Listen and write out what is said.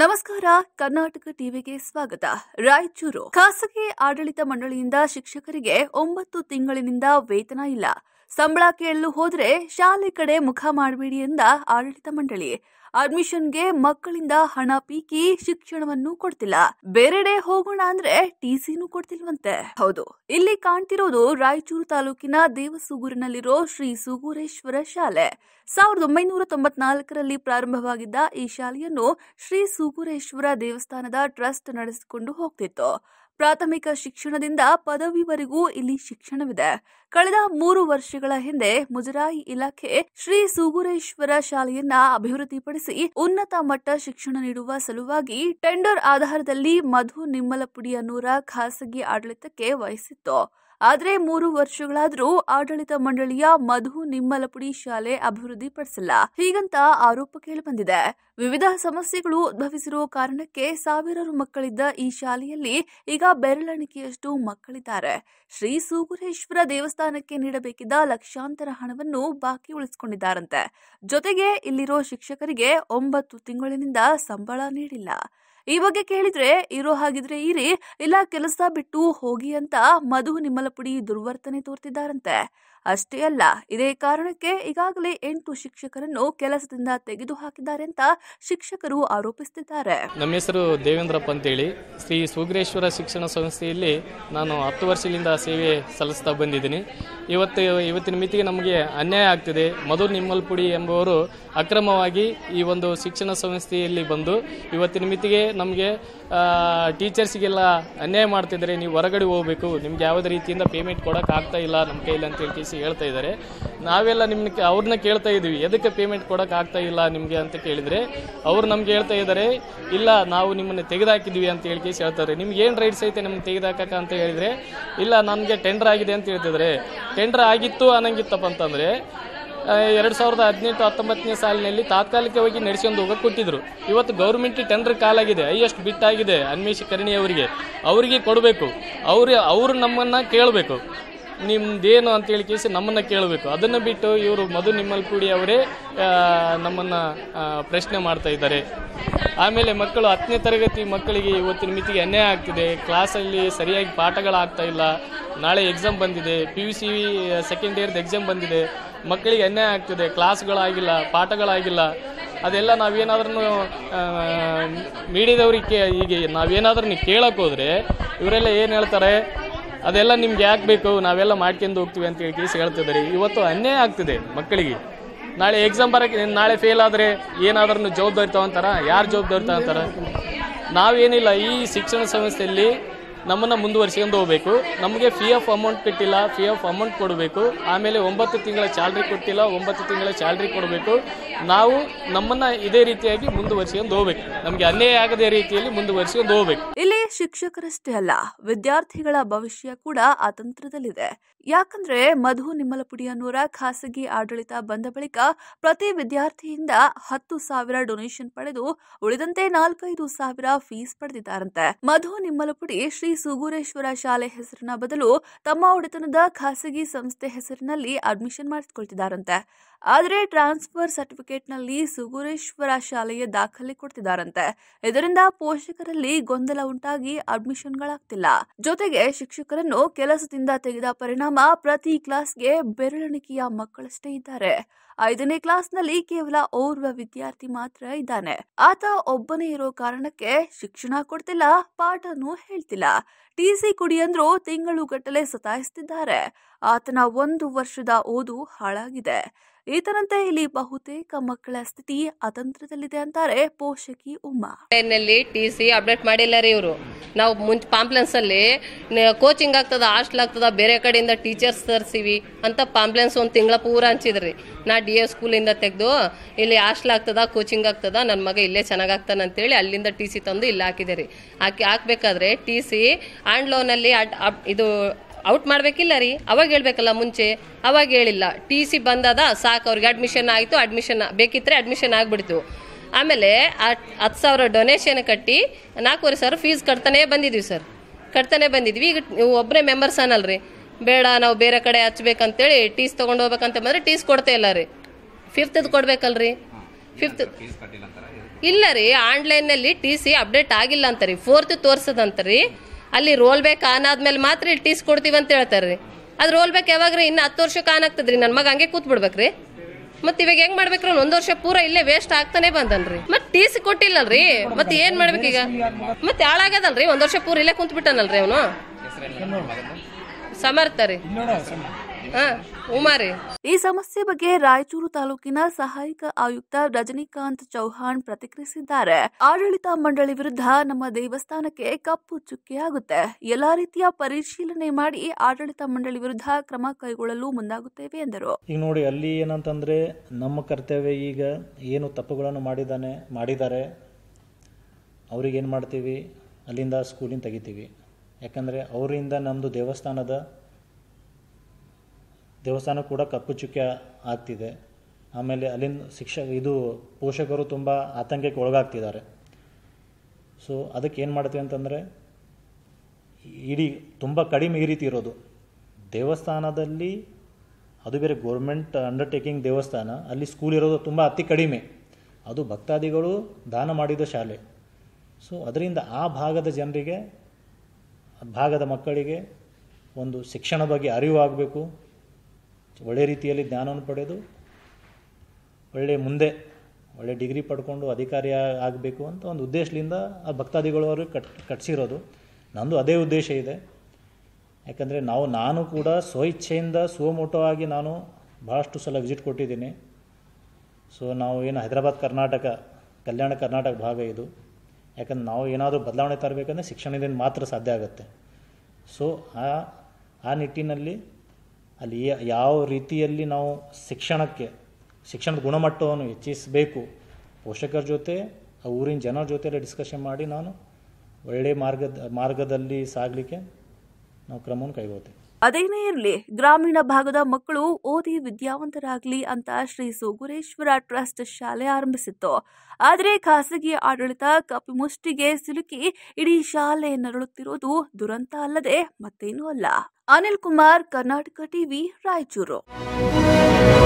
ನಮಸ್ಕಾರ ಕರ್ನಾಟಕ ಟಿವಿಗೆ ಸ್ವಾಗತ ರಾಯಚೂರು ಖಾಸಗಿ ಆಡಳಿತ ಮಂಡಳಿಯಿಂದ ಶಿಕ್ಷಕರಿಗೆ ಒಂಬತ್ತು ತಿಂಗಳಿನಿಂದ ವೇತನ ಇಲ್ಲ ಸಂಬಳ ಕೇಳಲು ಹೋದ್ರೆ ಶಾಲೆ ಕಡೆ ಮುಖ ಮಾಡಬೇಡಿ ಎಂದ ಆಡಳಿತ ಮಂಡಳಿ ಅಡ್ಮಿಷನ್ಗೆ ಮಕ್ಕಳಿಂದ ಹಣ ಪೀಕಿ ಶಿಕ್ಷಣವನ್ನು ಕೊಡ್ತಿಲ್ಲ ಬೇರೆಡೆ ಹೋಗೋಣ ಅಂದ್ರೆ ಟಿಸಿನೂ ಕೊಡ್ತಿಲ್ವಂತೆ ಹೌದು ಇಲ್ಲಿ ಕಾಣ್ತಿರೋದು ರಾಯಚೂರು ತಾಲೂಕಿನ ದೇವಸುಗೂರಿನಲ್ಲಿರೋ ಶ್ರೀ ಸುಗೂರೇಶ್ವರ ಶಾಲೆ ಸಾವಿರದ ಒಂಬೈನೂರ ತೊಂಬತ್ನಾಲ್ಕರಲ್ಲಿ ಪ್ರಾರಂಭವಾಗಿದ್ದ ಈ ಶಾಲೆಯನ್ನು ಶ್ರೀ ಸುಗೂರೇಶ್ವರ ದೇವಸ್ಥಾನದ ಟ್ರಸ್ಟ್ ನಡೆಸಿಕೊಂಡು ಹೋಗ್ತಿತ್ತು ಪ್ರಾಥಮಿಕ ಶಿಕ್ಷಣದಿಂದ ಪದವಿವರೆಗೂ ಇಲ್ಲಿ ಶಿಕ್ಷಣವಿದೆ ಕಳೆದ ಮೂರು ವರ್ಷಗಳ ಹಿಂದೆ ಮುಜರಾಯಿ ಇಲಾಖೆ ಶ್ರೀ ಸೂಗುರೇಶ್ವರ ಶಾಲೆಯನ್ನ ಅಭಿವೃದ್ಧಿಪಡಿಸಿ ಉನ್ನತ ಮಟ್ಟ ಶಿಕ್ಷಣ ನೀಡುವ ಸಲುವಾಗಿ ಟೆಂಡರ್ ಆಧಾರದಲ್ಲಿ ಮಧು ನಿಮ್ಮಲಪುಡಿಯ ನೂರ ಖಾಸಗಿ ಆಡಳಿತಕ್ಕೆ ವಹಿಸಿತ್ತು ಆದರೆ ಮೂರು ವರ್ಷಗಳಾದರೂ ಆಡಳಿತ ಮಂಡಳಿಯ ಮಧು ನಿಮ್ಮಲಪುಡಿ ಶಾಲೆ ಅಭಿವೃದ್ಧಿಪಡಿಸಿಲ್ಲ ಹೀಗಂತ ಆರೋಪ ಕೇಳಿಬಂದಿದೆ ವಿವಿಧ ಸಮಸ್ಯೆಗಳು ಉದ್ಭವಿಸಿರುವ ಕಾರಣಕ್ಕೆ ಸಾವಿರಾರು ಮಕ್ಕಳಿದ್ದ ಈ ಶಾಲೆಯಲ್ಲಿ ಈಗ ಬೆರಳೆಣಿಕೆಯಷ್ಟು ಮಕ್ಕಳಿದ್ದಾರೆ ಶ್ರೀ ಸೂಗುರೇಶ್ವರ ದೇವಸ್ಥಾನಕ್ಕೆ ನೀಡಬೇಕಿದ್ದ ಲಕ್ಷಾಂತರ ಹಣವನ್ನು ಬಾಕಿ ಉಳಿಸಿಕೊಂಡಿದ್ದಾರಂತೆ ಜೊತೆಗೆ ಇಲ್ಲಿರೋ ಶಿಕ್ಷಕರಿಗೆ ಒಂಬತ್ತು ತಿಂಗಳಿನಿಂದ ಸಂಬಳ ನೀಡಿಲ್ಲ ಈ ಬಗ್ಗೆ ಕೇಳಿದ್ರೆ ಇರೋ ಹಾಗಿದ್ರೆ ಇರಿ ಇಲ್ಲ ಕೆಲಸ ಬಿಟ್ಟು ಹೋಗಿ ಅಂತ ಮಧು ನಿಮ್ಮಲಪುಡಿ ದುರ್ವರ್ತನೆ ತೋರ್ತಿದ್ದಾರಂತೆ ಅಷ್ಟೇ ಅಲ್ಲ ಇದೇ ಕಾರಣಕ್ಕೆ ಈಗಾಗಲೇ ಎಂಟು ಶಿಕ್ಷಕರನ್ನು ಕೆಲಸದಿಂದ ತೆಗೆದು ಹಾಕಿದ್ದಾರೆ ಅಂತ ಶಿಕ್ಷಕರು ಆರೋಪಿಸುತ್ತಿದ್ದಾರೆ ನಮ್ಮ ಹೆಸರು ದೇವೇಂದ್ರಪ್ಪ ಅಂತೇಳಿ ಶ್ರೀ ಸುಗ್ರೇಶ್ವರ ಶಿಕ್ಷಣ ಸಂಸ್ಥೆಯಲ್ಲಿ ನಾನು ಹತ್ತು ವರ್ಷದಿಂದ ಸೇವೆ ಸಲ್ಲಿಸ್ತಾ ಬಂದಿದ್ದೀನಿ ಇವತ್ತು ಇವತ್ತಿನ ಮಿತಿಗೆ ನಮಗೆ ಅನ್ಯಾಯ ಆಗ್ತಿದೆ ಮಧು ನಿಮ್ಮಲ್ಪುಡಿ ಎಂಬುವರು ಅಕ್ರಮವಾಗಿ ಈ ಒಂದು ಶಿಕ್ಷಣ ಸಂಸ್ಥೆಯಲ್ಲಿ ಬಂದು ಇವತ್ತಿನ ಮಿತಿಗೆ ನಮಗೆ ಟೀಚರ್ಸ್ಗೆಲ್ಲ ಅನ್ಯಾಯ ಮಾಡ್ತಿದ್ರೆ ನೀವು ಹೊರಗಡೆ ಹೋಗಬೇಕು ನಿಮ್ಗೆ ಯಾವುದೇ ರೀತಿಯಿಂದ ಪೇಮೆಂಟ್ ಕೊಡೋಕ್ಕಾಗ್ತಾ ಇಲ್ಲ ನಮ್ಮ ಕೈಯಲ್ಲಿ ಅಂತ ಹೇಳ್ತೀವಿ ಹೇಳ್ತಾ ಇದ್ದಾರೆ ನಾವೆಲ್ಲ ನಿಮ್ಗೆ ಅವ್ರನ್ನ ಕೇಳ್ತಾ ಇದ್ದೀವಿ ಎದಕ್ಕೆ ಪೇಮೆಂಟ್ ಕೊಡೋಕೆ ಆಗ್ತಾ ಇಲ್ಲ ನಿಮಗೆ ಅಂತ ಕೇಳಿದರೆ ಅವ್ರು ನಮ್ಗೆ ಹೇಳ್ತಾ ಇದ್ದಾರೆ ಇಲ್ಲ ನಾವು ನಿಮ್ಮನ್ನು ತೆಗೆದಾಕಿದ್ವಿ ಅಂತ ಹೇಳಿ ಕೇಸ್ ಹೇಳ್ತಾರೆ ನಿಮ್ಗೆ ಏನು ರೈಟ್ಸ್ ಐತೆ ನಿಮ್ಗೆ ತೆಗೆದಾಕಕ್ಕ ಅಂತ ಹೇಳಿದರೆ ಇಲ್ಲ ನನಗೆ ಟೆಂಡರ್ ಆಗಿದೆ ಅಂತ ಹೇಳ್ತಿದ್ರೆ ಟೆಂಡರ್ ಆಗಿತ್ತು ಅನ್ನಂಗಿತ್ತಪ್ಪ ಅಂತಂದರೆ ಎರಡು ಸಾವಿರದ ಹದಿನೆಂಟು ಹತ್ತೊಂಬತ್ತನೇ ಸಾಲಿನಲ್ಲಿ ತಾತ್ಕಾಲಿಕವಾಗಿ ನಡೆಸಿಕೊಂಡು ಹೋಗಕ್ಕೆ ಕೊಟ್ಟಿದ್ರು ಇವತ್ತು ಗೌರ್ಮೆಂಟ್ ಟೆಂಡರ್ ಕಾಲಾಗಿದೆ ಹೈಯೆಸ್ಟ್ ಬಿಟ್ಟಾಗಿದೆ ಅನ್ವೇಷ ಕರ್ಣಿ ಅವರಿಗೆ ಅವರಿಗೆ ಕೊಡಬೇಕು ಅವರು ಅವರು ನಮ್ಮನ್ನು ಕೇಳಬೇಕು ನಿಮ್ದೇನು ಅಂತ ಹೇಳಿ ಕೇಳಿಸಿ ನಮ್ಮನ್ನು ಕೇಳಬೇಕು ಅದನ್ನು ಬಿಟ್ಟು ಇವರು ಮಧು ನಿಮ್ಮಲ್ಕುಡಿ ಅವರೇ ನಮ್ಮನ್ನು ಪ್ರಶ್ನೆ ಮಾಡ್ತಾ ಇದ್ದಾರೆ ಆಮೇಲೆ ಮಕ್ಕಳು ಹತ್ತನೇ ತರಗತಿ ಮಕ್ಕಳಿಗೆ ಇವತ್ತಿನ ಮಿತಿಗೆ ಅನ್ಯಾಯ ಆಗ್ತಿದೆ ಕ್ಲಾಸಲ್ಲಿ ಸರಿಯಾಗಿ ಪಾಠಗಳಾಗ್ತಾ ಇಲ್ಲ ನಾಳೆ ಎಕ್ಸಾಮ್ ಬಂದಿದೆ ಪಿ ಯು ಸಿ ಸೆಕೆಂಡ್ ಇಯರ್ದು ಎಕ್ಸಾಮ್ ಬಂದಿದೆ ಮಕ್ಕಳಿಗೆ ಅನ್ಯಾಯ ಆಗ್ತಿದೆ ಕ್ಲಾಸ್ಗಳಾಗಿಲ್ಲ ಪಾಠಗಳಾಗಿಲ್ಲ ಅದೆಲ್ಲ ನಾವೇನಾದ್ರೂ ಮೀಡಿಯಾದವ್ರಿಗೆ ಈಗ ನಾವೇನಾದ್ರೂ ಕೇಳೋಕ್ಕೋದ್ರೆ ಇವರೆಲ್ಲ ಏನು ಹೇಳ್ತಾರೆ ಅದೆಲ್ಲ ನಿಮ್ಗೆ ಯಾಕೆ ಬೇಕು ನಾವೆಲ್ಲ ಮಾಡ್ಕೊಂಡು ಹೋಗ್ತೀವಿ ಅಂತ ಹೇಳಿ ಹೇಳ್ತಿದ್ದಾರೆ ಇವತ್ತು ಅನ್ಯಾಯ ಆಗ್ತಿದೆ ಮಕ್ಕಳಿಗೆ ನಾಳೆ ಎಕ್ಸಾಮ್ ಬರೋಕ್ಕೆ ನಾಳೆ ಫೇಲ್ ಆದರೆ ಏನಾದ್ರೂ ಜವಾಬ್ದಾರಿ ತಗೊಂತಾರ ಯಾರು ಜವಾಬ್ದಾರಿ ತಗೊಂತಾರ ನಾವೇನಿಲ್ಲ ಈ ಶಿಕ್ಷಣ ಸಂಸ್ಥೆಯಲ್ಲಿ ನಮ್ಮನ್ನು ಮುಂದುವರಿಸಿಕೊಂಡು ಹೋಗಬೇಕು ನಮಗೆ ಫಿ ಎಫ್ ಅಮೌಂಟ್ ಕಟ್ಟಿಲ್ಲ ಫಿ ಎಫ್ ಅಮೌಂಟ್ ಕೊಡಬೇಕು ಆಮೇಲೆ ಒಂಬತ್ತು ತಿಂಗಳ ಚಾಲ್ರಿ ಕೊಟ್ಟಿಲ್ಲ ಒಂಬತ್ತು ತಿಂಗಳ ಚಾಲ್ರಿ ಕೊಡಬೇಕು ನಾವು ನಮ್ಮನ್ನು ಇದೇ ರೀತಿಯಾಗಿ ಮುಂದುವರಿಸಿಕೊಂಡು ಹೋಗಬೇಕು ನಮಗೆ ಅನ್ಯಾಯ ಆಗದೇ ರೀತಿಯಲ್ಲಿ ಮುಂದುವರಿಸಿಕೊಂಡು ಹೋಗಬೇಕು ಇಲ್ಲಿ ಶಿಕ್ಷಕರಷ್ಟೇ ಅಲ್ಲ ವಿದ್ಯಾರ್ಥಿಗಳ ಭವಿಷ್ಯ ಕೂಡ ಆ ತಂತ್ರದಲ್ಲಿದೆ ಯಾಕಂದ್ರೆ ಮಧು ನಿಮ್ಮಲಪುಡಿ ಅನ್ನೋರ ಖಾಸಗಿ ಆಡಳಿತ ಬಂದ ಬಳಿಕ ಪ್ರತಿ ವಿದ್ಯಾರ್ಥಿಯಿಂದ ಹತ್ತು ಸಾವಿರ ಡೊನೇಷನ್ ಪಡೆದು ಉಳಿದಂತೆ ನಾಲ್ಕೈದು ಸಾವಿರ ಫೀಸ್ ಪಡೆದಿದ್ದಾರಂತೆ ಮಧು ನಿಮ್ಮಲಪುಡಿ ಶ್ರೀ ಸುಗುರೇಶ್ವರ ಶಾಲೆ ಹೆಸರಿನ ಬದಲು ತಮ್ಮ ಒಡೆತನದ ಖಾಸಗಿ ಸಂಸ್ಥೆ ಹೆಸರಿನಲ್ಲಿ ಅಡ್ಮಿಷನ್ ಮಾಡಿಸ್ಕೊಳ್ತಿದ್ದಾರಂತೆ ಆದರೆ ಟ್ರಾನ್ಸ್ಫರ್ ಸರ್ಟಿಫಿಕೇಟ್ನಲ್ಲಿ ಸುಗುರೇಶ್ವರ ಶಾಲೆಯ ದಾಖಲೆ ಕೊಡ್ತಿದ್ದಾರಂತೆ ಇದರಿಂದ ಪೋಷಕರಲ್ಲಿ ಗೊಂದಲ ಉಂಟಾಗಿ ಅಡ್ಮಿಷನ್ಗಳಾಗ್ತಿಲ್ಲ ಜೊತೆಗೆ ಶಿಕ್ಷಕರನ್ನು ಕೆಲಸದಿಂದ ತೆಗೆದ ಪರಿಣಾಮ ಪ್ರತಿ ಕ್ಲಾಸ್ಗೆ ಬೆರಳಿಕೆಯ ಮಕ್ಕಳಷ್ಟೇ ಇದ್ದಾರೆ ಐದನೇ ಕ್ಲಾಸ್ನಲ್ಲಿ ಕೇವಲ ಓರ್ವ ವಿದ್ಯಾರ್ಥಿ ಮಾತ್ರ ಇದ್ದಾನೆ ಆತ ಒಬ್ಬನೇ ಇರೋ ಕಾರಣಕ್ಕೆ ಶಿಕ್ಷಣ ಕೊಡ್ತಿಲ್ಲ ಪಾಠನೂ ಹೇಳ್ತಿಲ್ಲ ಟಿ ಸಿ ಕುಡಿಯಂದ್ರು ತಿಂಗಳು ಗಟ್ಟಲೆ ಸತಾಯಿಸ್ತಿದ್ದಾರೆ ಆತನ ಒಂದು ವರ್ಷದ ಓದು ಹಾಳಾಗಿದೆ ಈತನಂತೆ ಇಲ್ಲಿ ಬಹುತೇಕ ಮಕ್ಕಳ ಸ್ಥಿತಿ ಅತಂತ್ರದಲ್ಲಿದೆ ಅಂತಾರೆ ಪೋಷಕಿ ಉಮಾ ಟಿ ಸಿ ಅಪ್ಡೇಟ್ ಮಾಡಿಲ್ಲ ರೀ ಇವರು ನಾವು ಮುಂಚೆ ಪಾಂಪ್ಲೆನ್ಸ್ ಅಲ್ಲಿ ಕೋಚಿಂಗ್ ಆಗ್ತದ ಹಾಸ್ಟೆಲ್ ಆಗ್ತದ ಬೇರೆ ಕಡೆಯಿಂದ ಟೀಚರ್ಸ್ ತರಿಸಿವಿ ಅಂತ ಪಾಂಪ್ಲೆನ್ಸ್ ಒಂದು ತಿಂಗಳ ಪೂರ ಹಂಚಿದ್ರಿ ನಾ ಡಿ ಎ ಸ್ಕೂಲಿಂದ ತೆಗೆದು ಇಲ್ಲಿ ಹಾಸ್ಟೆಲ್ ಆಗ್ತದ ಕೋಚಿಂಗ್ ಆಗ್ತದ ನನ್ನ ಮಗ ಇಲ್ಲೇ ಅಂತ ಅಂತೇಳಿ ಅಲ್ಲಿಂದ ಟಿ ಸಿ ತಂದು ಇಲ್ಲಿ ಹಾಕಿದೆ ರೀ ಹಾಕಿ ಹಾಕ್ಬೇಕಾದ್ರೆ ಟಿ ಸಿ ಆ್ಯಂಡ್ ಲೋನಲ್ಲಿ ಇದು ಔಟ್ ಮಾಡಬೇಕಿಲ್ಲ ರೀ ಅವಾಗ ಹೇಳ್ಬೇಕಲ್ಲ ಮುಂಚೆ ಅವಾಗ ಹೇಳಿಲ್ಲ ಟಿ ಸಿ ಬಂದದ ಸಾಕು ಅವ್ರಿಗೆ ಅಡ್ಮಿಷನ್ ಆಯಿತು ಅಡ್ಮಿಷನ್ ಬೇಕಿದ್ರೆ ಅಡ್ಮಿಷನ್ ಆಗಿಬಿಡ್ತು ಆಮೇಲೆ ಹತ್ತು ಸಾವಿರ ಡೊನೇಷನ್ ಕಟ್ಟಿ ನಾಲ್ಕೂವರೆ ಸಾವಿರ ಫೀಸ್ ಕಟ್ತಾನೇ ಬಂದಿದ್ವಿ ಸರ್ ಕಟ್ತಾನೆ ಬಂದಿದ್ವಿ ಈಗ ಒಬ್ಬರೇ ಮೆಂಬರ್ಸ್ ರೀ ಬೇಡ ನಾವು ಬೇರೆ ಕಡೆ ಹಚ್ಬೇಕಂತೇಳಿ ಟೀಸ್ ತೊಗೊಂಡು ಹೋಗ್ಬೇಕಂತ ಬಂದರೆ ಟೀಸ್ ಕೊಡ್ತೇ ಇಲ್ಲ ರೀ ಫಿಫ್ತದ್ದು ರೀ ಫಿಫ್ತ್ ಇಲ್ಲ ರೀ ಆನ್ಲೈನಲ್ಲಿ ಟಿ ಸಿ ಅಪ್ಡೇಟ್ ಆಗಿಲ್ಲ ಅಂತ ರೀ ಫೋರ್ತ್ ತೋರ್ಸದಂತ ರೀ ಅಲ್ಲಿ ರೋಲ್ ಬೇಕ್ ಆನ್ ಆದ್ಮೇಲೆ ಮಾತ್ರ ಇಲ್ಲಿ ಟೀಸ್ ಕೊಡ್ತೀವಿ ಅಂತ ಹೇಳ್ತಾರ್ರಿ ಅದು ರೋಲ್ ಬೇಕ್ ಯಾವಾಗ್ರಿ ಇನ್ನು ಹತ್ತು ವರ್ಷಕ್ಕೆ ಆನ್ ಆಗ್ತದ್ರಿ ನನ್ನ ಮಗ ಹಂಗೆ ಕೂತ್ ಬಿಡ್ಬೇಕ್ರಿ ಮತ್ತೆ ಇವಾಗ ಹೆಂಗ್ ಮಾಡ್ಬೇಕ್ರಿ ಒಂದ್ ವರ್ಷ ಪೂರ ಇಲ್ಲೇ ವೇಸ್ಟ್ ಆಗ್ತಾನೆ ಬಂದನ್ರಿ ಮತ್ ಟೀಸ್ ಕೊಟ್ಟಿಲ್ಲಲ್ರಿ ಮತ್ತೆ ಏನ್ ಮಾಡ್ಬೇಕೀಗ ಮತ್ತೆ ಹಾಳಾಗದಲ್ರಿ ಒಂದ್ ವರ್ಷ ಪೂರ ಇಲ್ಲೇ ಕುಂತ್ ಬಿಟ್ಟನಲ್ರಿ ಅವನು ಸಮರ್ಥ ರೀ ಈ ಸಮಸ್ಯೆ ಬಗ್ಗೆ ರಾಯಚೂರು ತಾಲೂಕಿನ ಸಹಾಯಕ ಆಯುಕ್ತ ರಜನಿಕಾಂತ್ ಚೌಹಾಣ್ ಪ್ರತಿಕ್ರಿಯಿಸಿದ್ದಾರೆ ಆಡಳಿತ ಮಂಡಳಿ ವಿರುದ್ಧ ನಮ್ಮ ದೇವಸ್ಥಾನಕ್ಕೆ ಕಪ್ಪು ಚುಕ್ಕೆಯಾಗುತ್ತೆ ಎಲ್ಲಾ ರೀತಿಯ ಪರಿಶೀಲನೆ ಮಾಡಿ ಆಡಳಿತ ಮಂಡಳಿ ವಿರುದ್ಧ ಕ್ರಮ ಕೈಗೊಳ್ಳಲು ಮುಂದಾಗುತ್ತೇವೆ ಎಂದರು ಈಗ ನೋಡಿ ಅಲ್ಲಿ ಏನಂತಂದ್ರೆ ನಮ್ಮ ಕರ್ತವ್ಯ ಈಗ ಏನು ತಪ್ಪುಗಳನ್ನು ಮಾಡಿದಾನೆ ಮಾಡಿದ್ದಾರೆ ಅವ್ರಿಗೆ ಏನು ಮಾಡ್ತೀವಿ ಅಲ್ಲಿಂದ ಸ್ಕೂಲಿಂದ ತೆಗಿತೀವಿ ಯಾಕಂದ್ರೆ ಅವರಿಂದ ನಮ್ದು ದೇವಸ್ಥಾನದ ದೇವಸ್ಥಾನ ಕೂಡ ಕಪ್ಪು ಚುಕ್ಕೆ ಆಗ್ತಿದೆ ಆಮೇಲೆ ಅಲ್ಲಿನ ಶಿಕ್ಷ ಇದು ಪೋಷಕರು ತುಂಬ ಆತಂಕಕ್ಕೆ ಒಳಗಾಗ್ತಿದ್ದಾರೆ ಸೊ ಅದಕ್ಕೆ ಏನು ಮಾಡ್ತೀವಿ ಅಂತಂದರೆ ಇಡೀ ತುಂಬ ಕಡಿಮೆ ಈ ರೀತಿ ಇರೋದು ದೇವಸ್ಥಾನದಲ್ಲಿ ಅದು ಬೇರೆ ಗೋರ್ಮೆಂಟ್ ಅಂಡರ್ಟೇಕಿಂಗ್ ದೇವಸ್ಥಾನ ಅಲ್ಲಿ ಸ್ಕೂಲ್ ಇರೋದು ತುಂಬ ಅತಿ ಕಡಿಮೆ ಅದು ಭಕ್ತಾದಿಗಳು ದಾನ ಮಾಡಿದ ಶಾಲೆ ಸೊ ಅದರಿಂದ ಆ ಭಾಗದ ಜನರಿಗೆ ಭಾಗದ ಮಕ್ಕಳಿಗೆ ಒಂದು ಶಿಕ್ಷಣ ಬಗ್ಗೆ ಅರಿವು ಆಗಬೇಕು ಒಳ್ಳೆ ರೀತಿಯಲ್ಲಿ ಜ್ಞಾನವನ್ನು ಪಡೆದು ಒಳ್ಳೆ ಮುಂದೆ ಒಳ್ಳೆ ಡಿಗ್ರಿ ಪಡ್ಕೊಂಡು ಅಧಿಕಾರಿ ಆಗಬೇಕು ಅಂತ ಒಂದು ಉದ್ದೇಶದಿಂದ ಆ ಭಕ್ತಾದಿಗಳವರು ಕಟ್ ಕಟ್ಸಿರೋದು ನಂದು ಅದೇ ಉದ್ದೇಶ ಇದೆ ಯಾಕಂದರೆ ನಾವು ನಾನು ಕೂಡ ಸ್ವಇಚ್ಛೆಯಿಂದ ಆಗಿ ನಾನು ಭಾಳಷ್ಟು ಸಲ ವಿಸಿಟ್ ಕೊಟ್ಟಿದ್ದೀನಿ ಸೊ ನಾವು ಏನು ಹೈದರಾಬಾದ್ ಕರ್ನಾಟಕ ಕಲ್ಯಾಣ ಕರ್ನಾಟಕ ಭಾಗ ಇದು ಯಾಕಂದ್ರೆ ನಾವು ಏನಾದರೂ ಬದಲಾವಣೆ ತರಬೇಕಂದ್ರೆ ಶಿಕ್ಷಣದಿಂದ ಮಾತ್ರ ಸಾಧ್ಯ ಆಗುತ್ತೆ ಸೊ ಆ ಆ ನಿಟ್ಟಿನಲ್ಲಿ ಅಲ್ಲಿ ಯಾವ ರೀತಿಯಲ್ಲಿ ನಾವು ಶಿಕ್ಷಣಕ್ಕೆ ಶಿಕ್ಷಣದ ಗುಣಮಟ್ಟವನ್ನು ಹೆಚ್ಚಿಸಬೇಕು ಪೋಷಕರ ಜೊತೆ ಆ ಊರಿನ ಜನರ ಜೊತೆಲ್ಲ ಡಿಸ್ಕಷನ್ ಮಾಡಿ ನಾನು ಒಳ್ಳೆಯ ಮಾರ್ಗದ ಮಾರ್ಗದಲ್ಲಿ ಸಾಗಲಿಕ್ಕೆ ನಾವು ಕ್ರಮವನ್ನು ಕೈಗೊಳ್ತೇವೆ ಅದೇನೇ ಇರಲಿ ಗ್ರಾಮೀಣ ಭಾಗದ ಮಕ್ಕಳು ಓದಿ ವಿದ್ಯಾವಂತರಾಗಲಿ ಅಂತ ಶ್ರೀ ಸೋಗುರೇಶ್ವರ ಟ್ರಸ್ಟ್ ಶಾಲೆ ಆರಂಭಿಸಿತ್ತು ಆದರೆ ಖಾಸಗಿ ಆಡಳಿತ ಕಪ್ಪು ಮುಷ್ಟಿಗೆ ಸಿಲುಕಿ ಇಡೀ ಶಾಲೆ ನರಳುತ್ತಿರುವುದು ದುರಂತ ಅಲ್ಲದೆ ಮತ್ತೇನೂ ಅಲ್ಲ ಅನಿಲ್ ಕುಮಾರ್ ಕರ್ನಾಟಕ ಟಿವಿ ರಾಯಚೂರು